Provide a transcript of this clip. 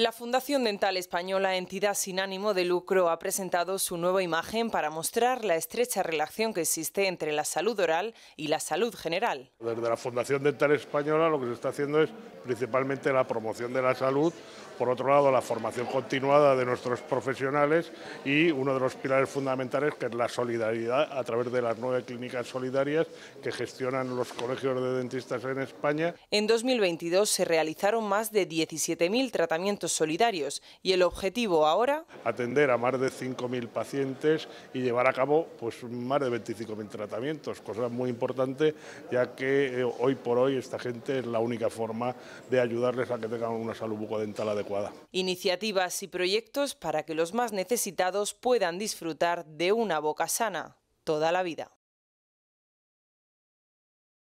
La Fundación Dental Española, entidad sin ánimo de lucro, ha presentado su nueva imagen para mostrar la estrecha relación que existe entre la salud oral y la salud general. Desde la Fundación Dental Española lo que se está haciendo es principalmente la promoción de la salud, por otro lado la formación continuada de nuestros profesionales y uno de los pilares fundamentales que es la solidaridad a través de las nueve clínicas solidarias que gestionan los colegios de dentistas en España. En 2022 se realizaron más de 17.000 tratamientos solidarios y el objetivo ahora... Atender a más de 5.000 pacientes y llevar a cabo pues, más de 25.000 tratamientos, cosa muy importante ya que eh, hoy por hoy esta gente es la única forma de ayudarles a que tengan una salud bucodental adecuada. Iniciativas y proyectos para que los más necesitados puedan disfrutar de una boca sana toda la vida.